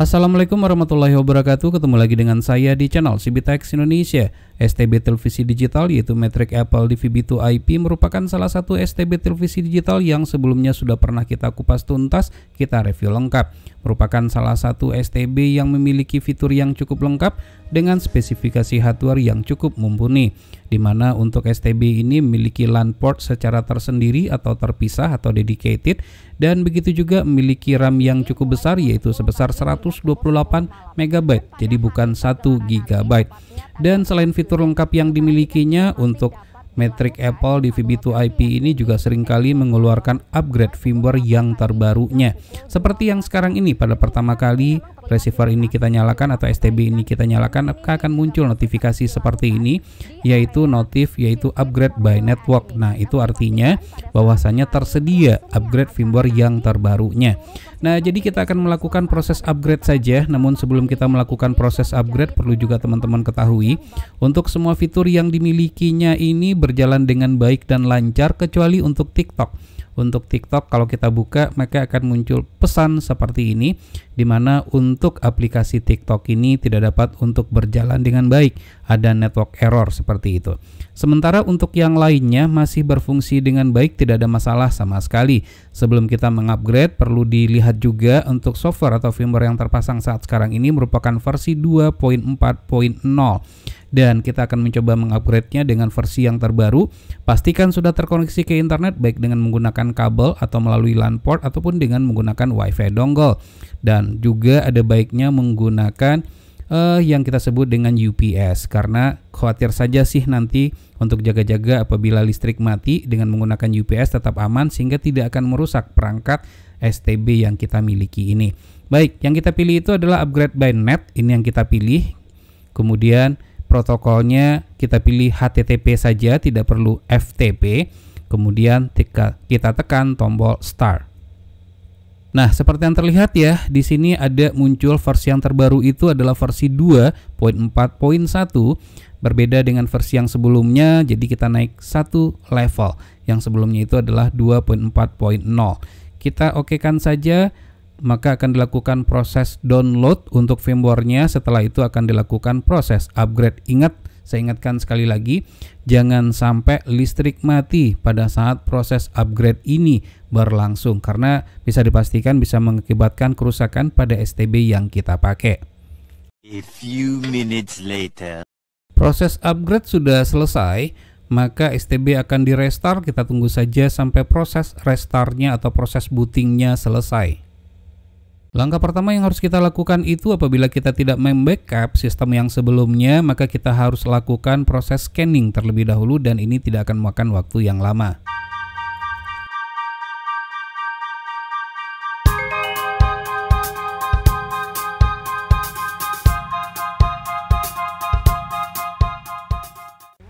Assalamualaikum warahmatullahi wabarakatuh. Ketemu lagi dengan saya di channel Sibitex Indonesia. STB televisi digital yaitu metrik Apple DVB2 IP merupakan salah satu STB televisi digital yang sebelumnya sudah pernah kita kupas tuntas, kita review lengkap. Merupakan salah satu STB yang memiliki fitur yang cukup lengkap dengan spesifikasi hardware yang cukup mumpuni. dimana untuk STB ini memiliki LAN port secara tersendiri atau terpisah atau dedicated dan begitu juga memiliki RAM yang cukup besar yaitu sebesar 128 MB. Jadi bukan 1 GB dan selain fitur lengkap yang dimilikinya untuk Metric Apple di VB2IP ini juga seringkali mengeluarkan upgrade firmware yang terbarunya. Seperti yang sekarang ini pada pertama kali receiver ini kita nyalakan atau STB ini kita nyalakan akan muncul notifikasi seperti ini yaitu notif yaitu upgrade by network. Nah, itu artinya bahwasannya tersedia upgrade firmware yang terbarunya. Nah, jadi kita akan melakukan proses upgrade saja. Namun sebelum kita melakukan proses upgrade perlu juga teman-teman ketahui untuk semua fitur yang dimilikinya ini berjalan dengan baik dan lancar kecuali untuk TikTok. Untuk TikTok kalau kita buka maka akan muncul pesan seperti ini di mana untuk aplikasi TikTok ini tidak dapat untuk berjalan dengan baik, ada network error seperti itu. Sementara untuk yang lainnya masih berfungsi dengan baik tidak ada masalah sama sekali. Sebelum kita mengupgrade perlu dilihat juga untuk software atau firmware yang terpasang saat sekarang ini merupakan versi 2.4.0 dan kita akan mencoba mengupgrade-nya dengan versi yang terbaru. Pastikan sudah terkoneksi ke internet baik dengan menggunakan kabel atau melalui LAN port ataupun dengan menggunakan WiFi dongle. Dan juga ada baiknya menggunakan uh, yang kita sebut dengan UPS karena khawatir saja sih nanti untuk jaga-jaga apabila listrik mati dengan menggunakan UPS tetap aman sehingga tidak akan merusak perangkat STB yang kita miliki ini. Baik, yang kita pilih itu adalah upgrade by net, ini yang kita pilih. Kemudian protokolnya kita pilih HTTP saja, tidak perlu FTP. Kemudian kita tekan tombol start. Nah, seperti yang terlihat ya, di sini ada muncul versi yang terbaru itu adalah versi 2.4.1 berbeda dengan versi yang sebelumnya, jadi kita naik satu level. Yang sebelumnya itu adalah 2.4.0. Kita okekan saja maka akan dilakukan proses download untuk firmware-nya. Setelah itu akan dilakukan proses upgrade. Ingat, saya ingatkan sekali lagi, jangan sampai listrik mati pada saat proses upgrade ini berlangsung karena bisa dipastikan bisa mengakibatkan kerusakan pada STB yang kita pakai. A few minutes later. Proses upgrade sudah selesai, maka STB akan di-restart. Kita tunggu saja sampai proses restartnya atau proses bootingnya selesai. Langkah pertama yang harus kita lakukan itu apabila kita tidak membackup sistem yang sebelumnya, maka kita harus lakukan proses scanning terlebih dahulu dan ini tidak akan memakan waktu yang lama.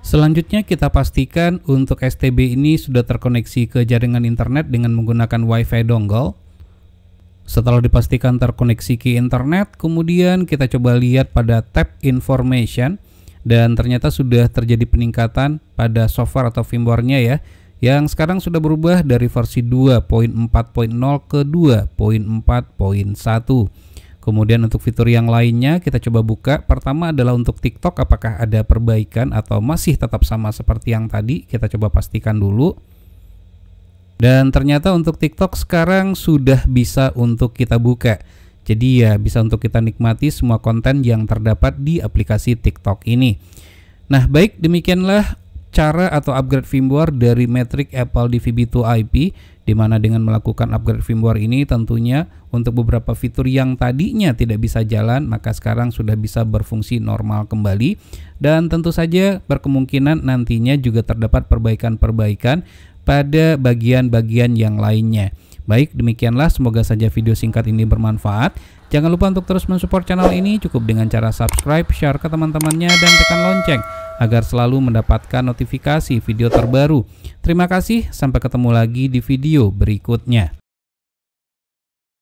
Selanjutnya kita pastikan untuk STB ini sudah terkoneksi ke jaringan internet dengan menggunakan WiFi dongle setelah dipastikan terkoneksi ke internet, kemudian kita coba lihat pada tab information dan ternyata sudah terjadi peningkatan pada software atau firmware-nya ya yang sekarang sudah berubah dari versi 2.4.0 ke 2.4.1. Kemudian untuk fitur yang lainnya kita coba buka. Pertama adalah untuk TikTok apakah ada perbaikan atau masih tetap sama seperti yang tadi? Kita coba pastikan dulu. Dan ternyata untuk TikTok sekarang sudah bisa untuk kita buka. Jadi ya bisa untuk kita nikmati semua konten yang terdapat di aplikasi TikTok ini. Nah baik demikianlah cara atau upgrade firmware dari metrik Apple di 2 ip di mana dengan melakukan upgrade firmware ini tentunya untuk beberapa fitur yang tadinya tidak bisa jalan maka sekarang sudah bisa berfungsi normal kembali dan tentu saja berkemungkinan nantinya juga terdapat perbaikan-perbaikan pada bagian-bagian yang lainnya. Baik, demikianlah semoga saja video singkat ini bermanfaat. Jangan lupa untuk terus mensupport channel ini cukup dengan cara subscribe, share ke teman-temannya, dan tekan lonceng agar selalu mendapatkan notifikasi video terbaru. Terima kasih, sampai ketemu lagi di video berikutnya.